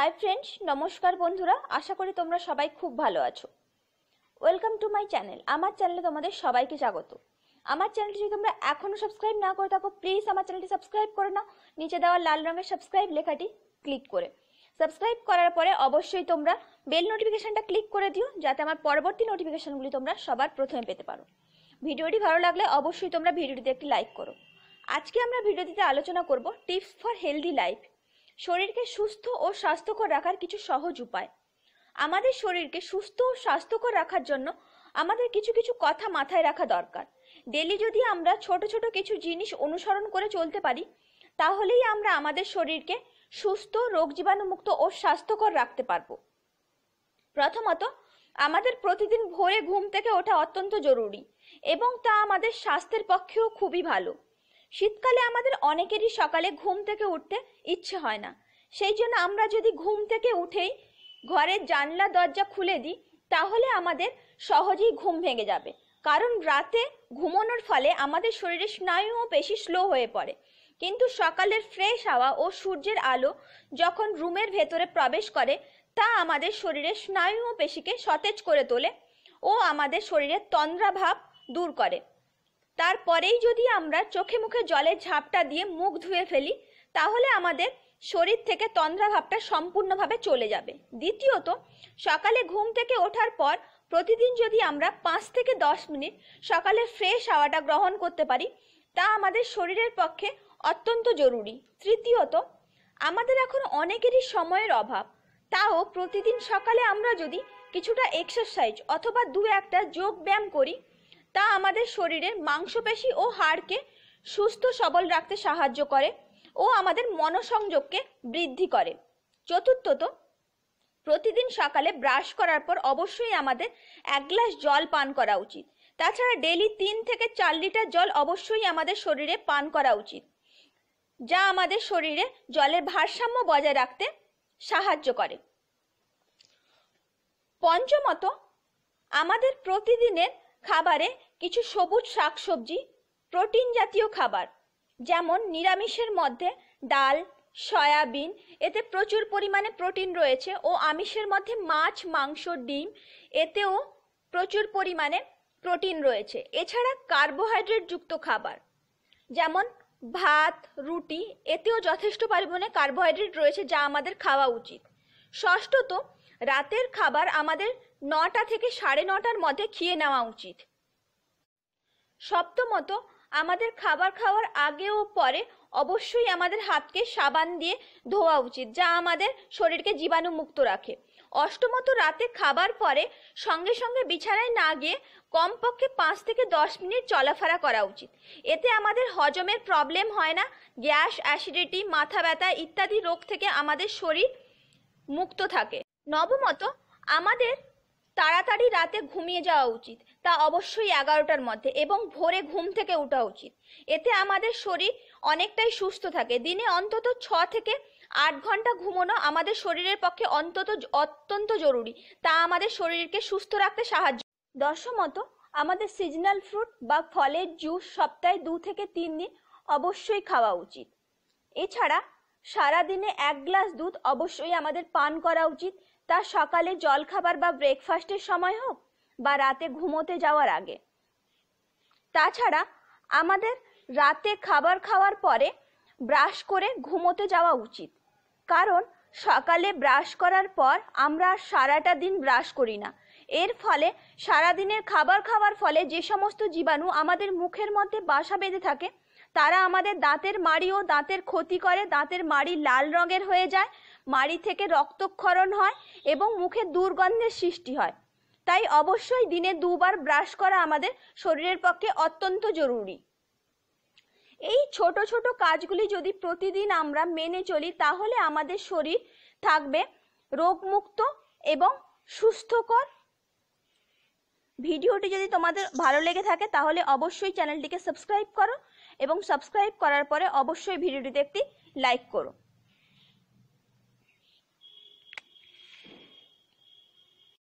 hi friends নমস্কার বন্ধুরা আশা করি তোমরা সবাই খুব ভালো আছো ওয়েলকাম টু মাই চ্যানেল আমার চ্যানেলে তোমাদের সবাইকে স্বাগত আমার চ্যানেলটি যদি তোমরা এখনও সাবস্ক্রাইব না করে থাকো প্লিজ আমার চ্যানেলটি সাবস্ক্রাইব করে নাও নিচে দেওয়া লাল রঙের সাবস্ক্রাইব লেখাটি ক্লিক করে সাবস্ক্রাইব করার পরে অবশ্যই তোমরা বেল নোটিফিকেশানটা ক্লিক করে দিও যাতে আমার পরবর্তী নোটিফিকেশনগুলি তোমরা সবার প্রথমে পেতে পারো ভিডিওটি ভালো লাগলে অবশ্যই তোমরা ভিডিওটিতে একটি লাইক করো আজকে আমরা ভিডিওটিতে আলোচনা করব টিপস ফর হেলদি লাইফ শরীরকে সুস্থ ও স্বাস্থ্যকর রাখার কিছু সহজ উপায় আমাদের শরীরকে সুস্থ ও স্বাস্থ্যকর রাখার জন্য আমাদের কিছু কিছু কথা মাথায় রাখা দরকার ডেলি যদি আমরা ছোট ছোট কিছু জিনিস অনুসরণ করে চলতে পারি তাহলেই আমরা আমাদের শরীরকে সুস্থ রোগ জীবাণুমুক্ত ও স্বাস্থ্যকর রাখতে পারবো প্রথমত আমাদের প্রতিদিন ভোরে ঘুম থেকে ওঠা অত্যন্ত জরুরি এবং তা আমাদের স্বাস্থ্যের পক্ষেও খুবই ভালো শীতকালে আমাদের অনেকেরই সকালে ঘুম থেকে উঠতে ইচ্ছে হয় না সেই জন্য আমরা যদি ঘুম থেকে উঠেই ঘরের জানলা দরজা খুলে দিই তাহলে আমাদের সহজেই ঘুম ভেঙে যাবে কারণ রাতে ঘুমানোর ফলে আমাদের শরীরে স্নায়ু ও বেশি স্লো হয়ে পড়ে কিন্তু সকালের ফ্রেশ হাওয়া ও সূর্যের আলো যখন রুমের ভেতরে প্রবেশ করে তা আমাদের শরীরে স্নায়ু ও পেশিকে সতেজ করে তোলে ও আমাদের শরীরের তন্দ্রাভাব দূর করে তারপরেই যদি আমরা চোখে মুখে জলের ঝাপটা দিয়ে মুখ ধুয়ে ফেলি তাহলে আমাদের শরীর থেকে ভাবটা সম্পূর্ণভাবে চলে যাবে দ্বিতীয়ত সকালে ঘুম থেকে ওঠার পর প্রতিদিন যদি আমরা পাঁচ থেকে দশ মিনিট সকালে ফ্রেশ হাওয়াটা গ্রহণ করতে পারি তা আমাদের শরীরের পক্ষে অত্যন্ত জরুরি তৃতীয়ত আমাদের এখন অনেকেরই সময়ের অভাব তাও প্রতিদিন সকালে আমরা যদি কিছুটা এক্সারসাইজ অথবা দু একটা যোগ ব্যায়াম করি তা আমাদের শরীরের মাংসপেশি ও হাড়কে সুস্থ সবল রাখতে সাহায্য করে ও আমাদের মনসংযোগকে বৃদ্ধি করে চতুর্থত প্রতিদিন সকালে ব্রাশ করার পর অবশ্যই আমাদের এক গ্লাস জল পান করা উচিত তাছাড়া ডেলি তিন থেকে চার লিটার জল অবশ্যই আমাদের শরীরে পান করা উচিত যা আমাদের শরীরে জলের ভারসাম্য বজায় রাখতে সাহায্য করে পঞ্চমত আমাদের প্রতিদিনের খাবারে কিছু সবুজ শাকসবজি প্রোটিন জাতীয় খাবার যেমন নিরামিষের মধ্যে ডাল সয়াবিন এতে প্রচুর পরিমাণে প্রোটিন রয়েছে ও আমিষের মধ্যে মাছ মাংস ডিম এতেও প্রচুর পরিমাণে প্রোটিন রয়েছে এছাড়া কার্বোহাইড্রেট যুক্ত খাবার যেমন ভাত রুটি এতেও যথেষ্ট পরিমাণে কার্বোহাইড্রেট রয়েছে যা আমাদের খাওয়া উচিত ষষ্ঠত রাতের খাবার আমাদের নটা থেকে সাড়ে নটার মধ্যে খেয়ে নেওয়া উচিত সপ্তমত আমাদের খাবার খাওয়ার আগে ও পরে অবশ্যই আমাদের হাতকে সাবান দিয়ে ধোয়া উচিত যা আমাদের শরীরকে জীবাণুমুক্ত রাখে অষ্টমত রাতে খাবার পরে সঙ্গে সঙ্গে বিছানায় না গিয়ে কমপক্ষে পাঁচ থেকে দশ মিনিট চলাফেরা করা উচিত এতে আমাদের হজমের প্রবলেম হয় না গ্যাস অ্যাসিডিটি মাথা ব্যথা ইত্যাদি রোগ থেকে আমাদের শরীর মুক্ত থাকে নবমত আমাদের তাড়াতাড়ি রাতে ঘুমিয়ে যাওয়া উচিত তা অবশ্যই এগারোটার মধ্যে এবং ভোরে ঘুম থেকে ওঠা উচিত এতে আমাদের শরীর অনেকটাই সুস্থ থাকে দিনে অন্তত ছ থেকে আট ঘন্টা ঘুমোনো আমাদের শরীরের পক্ষে অন্তত অত্যন্ত জরুরি তা আমাদের শরীরকে সুস্থ রাখতে সাহায্য দশমত আমাদের সিজনাল ফ্রুট বা ফলের জুস সপ্তাহে দু থেকে তিন দিন অবশ্যই খাওয়া উচিত এছাড়া সারাদিনে এক গ্লাস দুধ অবশ্যই আমাদের পান করা উচিত তা সকালে জলখাবার বা ব্রেকফাস্টের সময় হোক বা রাতে ঘুমোতে যাওয়ার আগে তাছাড়া আমাদের রাতে খাবার খাওয়ার পরে ব্রাশ করে ঘুমোতে যাওয়া উচিত কারণ সকালে ব্রাশ করার পর আমরা সারাটা দিন ব্রাশ করি না এর ফলে সারাদিনের খাবার খাওয়ার ফলে যে সমস্ত জীবাণু আমাদের মুখের মধ্যে বাসা বেঁধে থাকে তারা আমাদের দাঁতের মাড়িও দাঁতের ক্ষতি করে দাঁতের মাড়ি লাল রঙের হয়ে যায় মাড়ি থেকে রক্তক্ষরণ হয় এবং মুখে দুর্গন্ধের সৃষ্টি হয় তাই অবশ্যই দিনে দুবার ব্রাশ করা আমাদের শরীরের পক্ষে অত্যন্ত জরুরি এই ছোট ছোট কাজগুলি যদি প্রতিদিন আমরা মেনে চলি তাহলে আমাদের শরীর থাকবে রোগমুক্ত এবং সুস্থকর ভিডিওটি যদি তোমাদের ভালো লেগে থাকে তাহলে অবশ্যই চ্যানেলটিকে সাবস্ক্রাইব করো এবং সাবস্ক্রাইব করার পরে অবশ্যই ভিডিওটিতে একটি লাইক করো